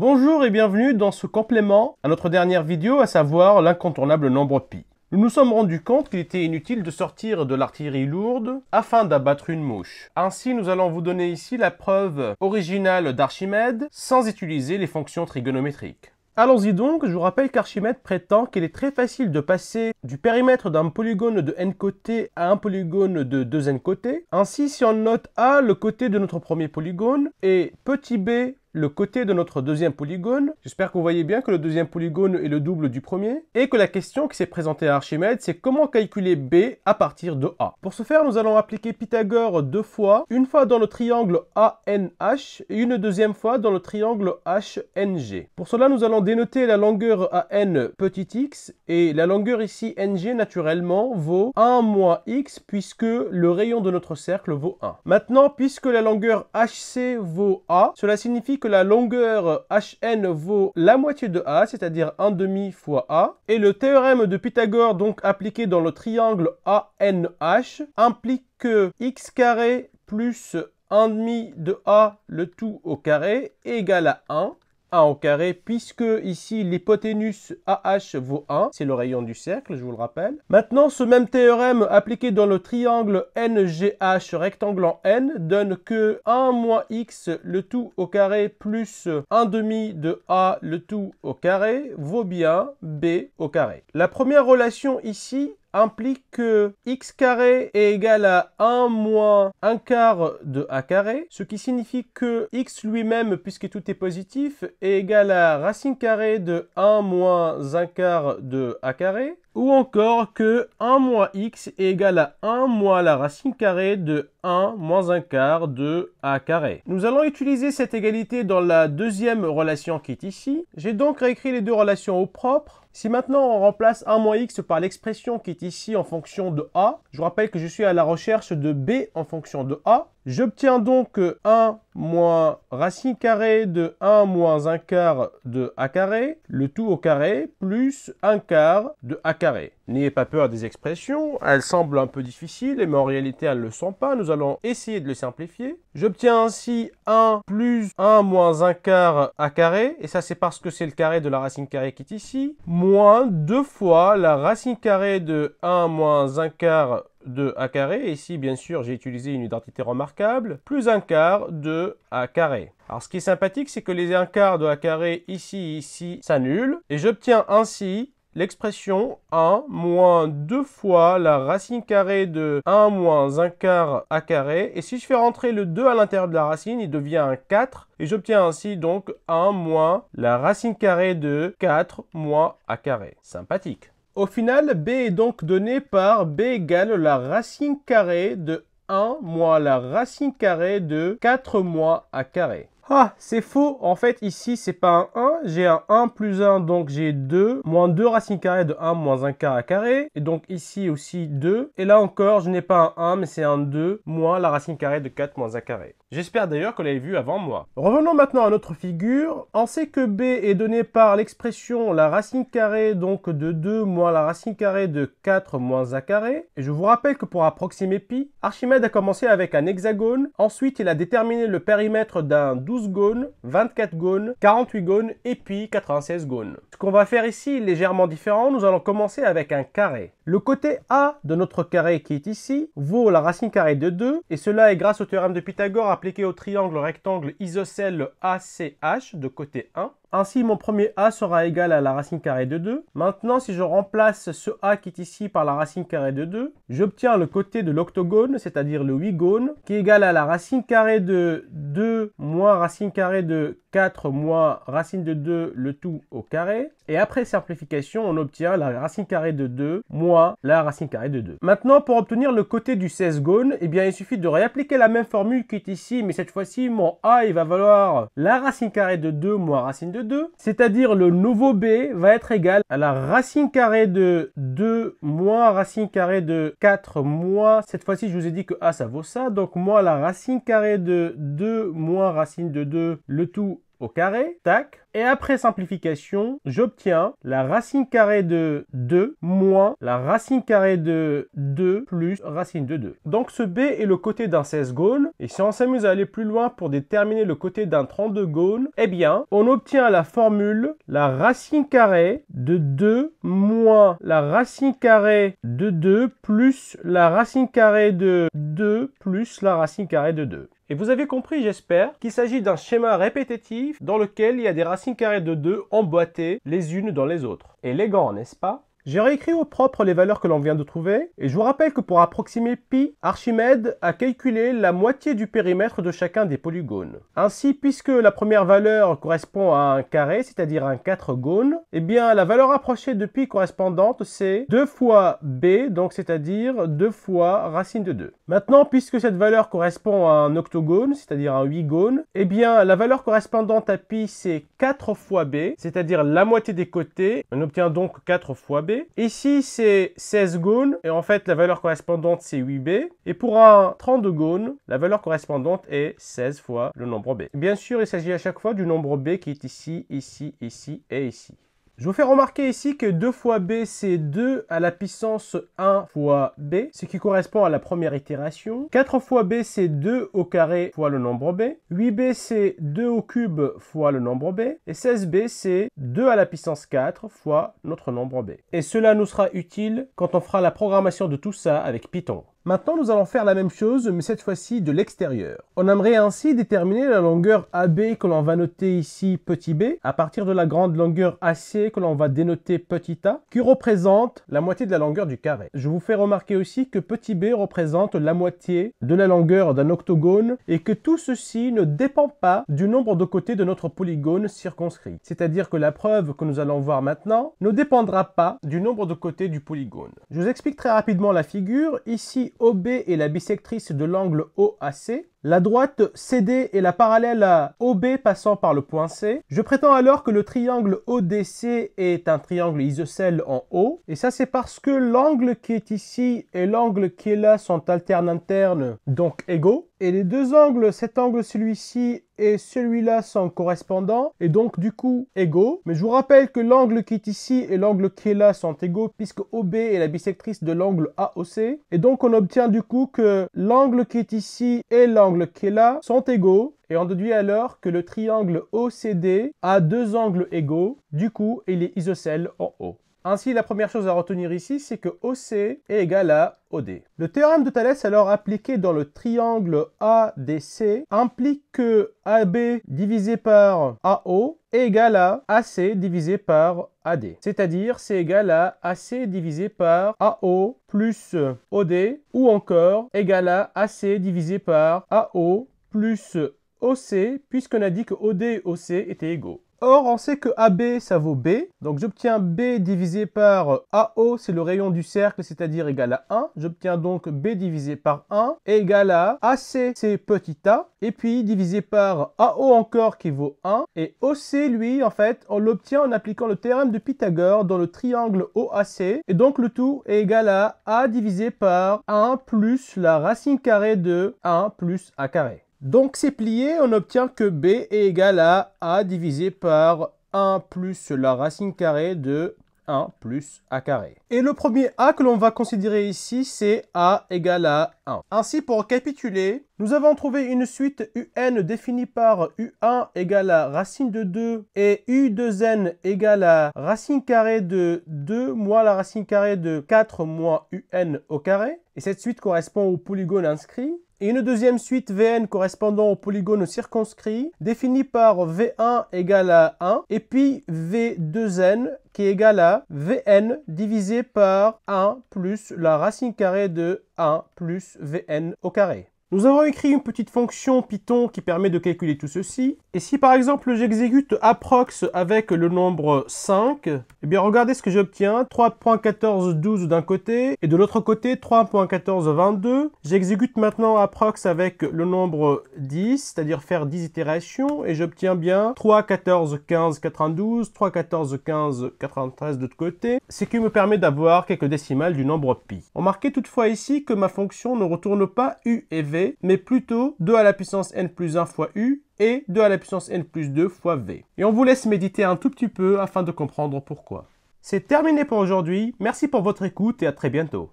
Bonjour et bienvenue dans ce complément à notre dernière vidéo, à savoir l'incontournable nombre pi. Nous nous sommes rendus compte qu'il était inutile de sortir de l'artillerie lourde afin d'abattre une mouche. Ainsi, nous allons vous donner ici la preuve originale d'Archimède sans utiliser les fonctions trigonométriques. Allons-y donc, je vous rappelle qu'Archimède prétend qu'il est très facile de passer du périmètre d'un polygone de n côtés à un polygone de 2n côtés. Ainsi, si on note A, le côté de notre premier polygone, et petit b, le côté de notre deuxième polygone. J'espère que vous voyez bien que le deuxième polygone est le double du premier. Et que la question qui s'est présentée à Archimède, c'est comment calculer B à partir de A. Pour ce faire, nous allons appliquer Pythagore deux fois. Une fois dans le triangle ANH et une deuxième fois dans le triangle HNG. Pour cela, nous allons dénoter la longueur AN petit x et la longueur ici ng naturellement vaut 1 moins x puisque le rayon de notre cercle vaut 1. Maintenant, puisque la longueur HC vaut A, cela signifie que la longueur hn vaut la moitié de a, c'est-à-dire 1 demi fois a, et le théorème de Pythagore donc appliqué dans le triangle ANH implique que x carré plus 1 demi de a le tout au carré égal à 1 1 au carré, puisque ici l'hypoténuse AH vaut 1, c'est le rayon du cercle, je vous le rappelle. Maintenant, ce même théorème appliqué dans le triangle NGH rectangle en N donne que 1 moins x le tout au carré plus 1 demi de A le tout au carré vaut bien B au carré. La première relation ici implique que x carré est égal à 1 moins 1 quart de a carré, ce qui signifie que x lui-même, puisque tout est positif, est égal à racine carrée de 1 moins 1 quart de a carré, ou encore que 1 moins x est égal à 1 moins la racine carrée de 1 moins 1 quart de a carré. Nous allons utiliser cette égalité dans la deuxième relation qui est ici. J'ai donc réécrit les deux relations au propre si maintenant on remplace 1 moins x par l'expression qui est ici en fonction de a, je vous rappelle que je suis à la recherche de b en fonction de a, j'obtiens donc 1 moins racine carrée de 1 moins 1 quart de a carré, le tout au carré, plus 1 quart de a carré. N'ayez pas peur des expressions, elles semblent un peu difficiles, mais en réalité elles ne le sont pas, nous allons essayer de les simplifier. J'obtiens ainsi 1 plus 1 moins 1 quart a carré, et ça c'est parce que c'est le carré de la racine carrée qui est ici, moins 2 fois la racine carrée de 1 moins 1 quart de a carré. Ici, bien sûr, j'ai utilisé une identité remarquable. Plus 1 quart de a carré. Alors, ce qui est sympathique, c'est que les 1 quart de a carré, ici, et ici, s'annulent. Et j'obtiens ainsi L'expression 1 moins 2 fois la racine carrée de 1 moins 1 quart a carré. Et si je fais rentrer le 2 à l'intérieur de la racine, il devient un 4. Et j'obtiens ainsi donc 1 moins la racine carrée de 4 moins a carré. Sympathique. Au final, b est donc donné par b égale la racine carrée de 1 moins la racine carrée de 4 moins a carré. Ah, c'est faux. En fait, ici, c'est pas un 1. J'ai un 1 plus 1, donc j'ai 2. Moins 2 racines carrées de 1 moins 1 carré carré. Et donc ici aussi 2. Et là encore, je n'ai pas un 1, mais c'est un 2 moins la racine carrée de 4 moins 1 carré. J'espère d'ailleurs que vous l'avez vu avant moi. Revenons maintenant à notre figure. On sait que B est donné par l'expression la racine carrée donc de 2 moins la racine carrée de 4 moins 1 carré. Et je vous rappelle que pour approximer pi, Archimède a commencé avec un hexagone. Ensuite, il a déterminé le périmètre d'un 12 12 gones, 24 gones, 48 gones et puis 96 gones qu'on va faire ici légèrement différent. Nous allons commencer avec un carré. Le côté A de notre carré qui est ici vaut la racine carrée de 2 et cela est grâce au théorème de Pythagore appliqué au triangle rectangle isocèle ACH de côté 1. Ainsi, mon premier a sera égal à la racine carrée de 2. Maintenant, si je remplace ce a qui est ici par la racine carrée de 2, j'obtiens le côté de l'octogone, c'est-à-dire le huigone, qui est égal à la racine carrée de 2 moins racine carrée de 4 moins racine de 2, le tout au carré, et après simplification, on obtient la racine carrée de 2 moins la racine carrée de 2. Maintenant, pour obtenir le côté du 16 gone, eh bien, il suffit de réappliquer la même formule qui est ici, mais cette fois-ci, mon a, il va valoir la racine carrée de 2 moins racine de 2, c'est-à-dire le nouveau b va être égal à la racine carrée de 2 moins racine carrée de 4 moins, cette fois-ci, je vous ai dit que a, ça vaut ça, donc moins la racine carrée de 2 moins racine de 2, le tout au carré, tac. Et après simplification, j'obtiens la racine carrée de 2 moins la racine carrée de 2 plus racine de 2. Donc ce B est le côté d'un 16 gaulle. Et si on s'amuse à aller plus loin pour déterminer le côté d'un 32 gaulle, eh bien, on obtient la formule la racine carrée de 2 moins la racine carrée de 2 plus la racine carrée de 2 plus la racine carrée de 2. Et vous avez compris, j'espère, qu'il s'agit d'un schéma répétitif dans lequel il y a des racines carrées de 2 emboîtées les unes dans les autres. Élégant, n'est-ce pas j'ai réécrit au propre les valeurs que l'on vient de trouver, et je vous rappelle que pour approximer π, Archimède a calculé la moitié du périmètre de chacun des polygones. Ainsi, puisque la première valeur correspond à un carré, c'est-à-dire un 4 gone, eh bien la valeur approchée de π correspondante, c'est 2 fois b, donc c'est-à-dire 2 fois racine de 2. Maintenant, puisque cette valeur correspond à un octogone, c'est-à-dire un 8 gone, eh bien la valeur correspondante à π, c'est 4 fois b, c'est-à-dire la moitié des côtés. On obtient donc 4 fois b, Ici, c'est 16 gones et en fait, la valeur correspondante, c'est 8B. Et pour un 32 gones, la valeur correspondante est 16 fois le nombre B. Bien sûr, il s'agit à chaque fois du nombre B qui est ici, ici, ici et ici. Je vous fais remarquer ici que 2 fois b, c'est 2 à la puissance 1 fois b, ce qui correspond à la première itération. 4 fois b, c'est 2 au carré fois le nombre b. 8b, c'est 2 au cube fois le nombre b. Et 16b, c'est 2 à la puissance 4 fois notre nombre b. Et cela nous sera utile quand on fera la programmation de tout ça avec Python. Maintenant, nous allons faire la même chose, mais cette fois-ci de l'extérieur. On aimerait ainsi déterminer la longueur AB que l'on va noter ici petit b, à partir de la grande longueur AC que l'on va dénoter petit a, qui représente la moitié de la longueur du carré. Je vous fais remarquer aussi que petit b représente la moitié de la longueur d'un octogone et que tout ceci ne dépend pas du nombre de côtés de notre polygone circonscrit. C'est-à-dire que la preuve que nous allons voir maintenant ne dépendra pas du nombre de côtés du polygone. Je vous explique très rapidement la figure. Ici, OB est la bisectrice de l'angle OAC la droite CD est la parallèle à OB passant par le point C. Je prétends alors que le triangle ODC est un triangle isocèle en O. Et ça, c'est parce que l'angle qui est ici et l'angle qui est là sont alternes internes, donc égaux. Et les deux angles, cet angle, celui-ci et celui-là sont correspondants et donc du coup égaux. Mais je vous rappelle que l'angle qui est ici et l'angle qui est là sont égaux puisque OB est la bisectrice de l'angle AOC. Et donc on obtient du coup que l'angle qui est ici et l'angle qu'elle a sont égaux et on déduit alors que le triangle OCD a deux angles égaux. Du coup, il est isocèle en haut. Ainsi, la première chose à retenir ici, c'est que OC est égal à OD. Le théorème de Thalès, alors appliqué dans le triangle ADC, implique que AB divisé par AO est égal à AC divisé par AD. C'est-à-dire, c'est égal à AC divisé par AO plus OD, ou encore égal à AC divisé par AO plus OC, puisqu'on a dit que OD et OC étaient égaux. Or, on sait que AB, ça vaut B. Donc, j'obtiens B divisé par euh, AO, c'est le rayon du cercle, c'est-à-dire égal à 1. J'obtiens donc B divisé par 1 égal à AC, c'est petit a. Et puis, divisé par AO encore, qui vaut 1. Et OC, lui, en fait, on l'obtient en appliquant le théorème de Pythagore dans le triangle OAC. Et donc, le tout est égal à A divisé par 1 plus la racine carrée de 1 plus A carré. Donc c'est plié, on obtient que b est égal à a divisé par 1 plus la racine carrée de 1 plus a carré. Et le premier a que l'on va considérer ici, c'est a égal à 1. Ainsi, pour capituler, nous avons trouvé une suite un définie par u1 égale à racine de 2 et u2n égale à racine carrée de 2 moins la racine carrée de 4 moins un au carré. Et cette suite correspond au polygone inscrit et une deuxième suite Vn correspondant au polygone circonscrit définie par V1 égale à 1 et puis V2n qui est égal à Vn divisé par 1 plus la racine carrée de 1 plus Vn au carré. Nous avons écrit une petite fonction Python qui permet de calculer tout ceci. Et si par exemple j'exécute approx avec le nombre 5, eh bien regardez ce que j'obtiens. 3.1412 d'un côté et de l'autre côté 3.1422. J'exécute maintenant approx avec le nombre 10, c'est-à-dire faire 10 itérations et j'obtiens bien 3.141592, 3.141593 de l'autre côté, ce qui me permet d'avoir quelques décimales du nombre pi. Remarquez toutefois ici que ma fonction ne retourne pas U et V mais plutôt 2 à la puissance n plus 1 fois U et 2 à la puissance n plus 2 fois V. Et on vous laisse méditer un tout petit peu afin de comprendre pourquoi. C'est terminé pour aujourd'hui, merci pour votre écoute et à très bientôt.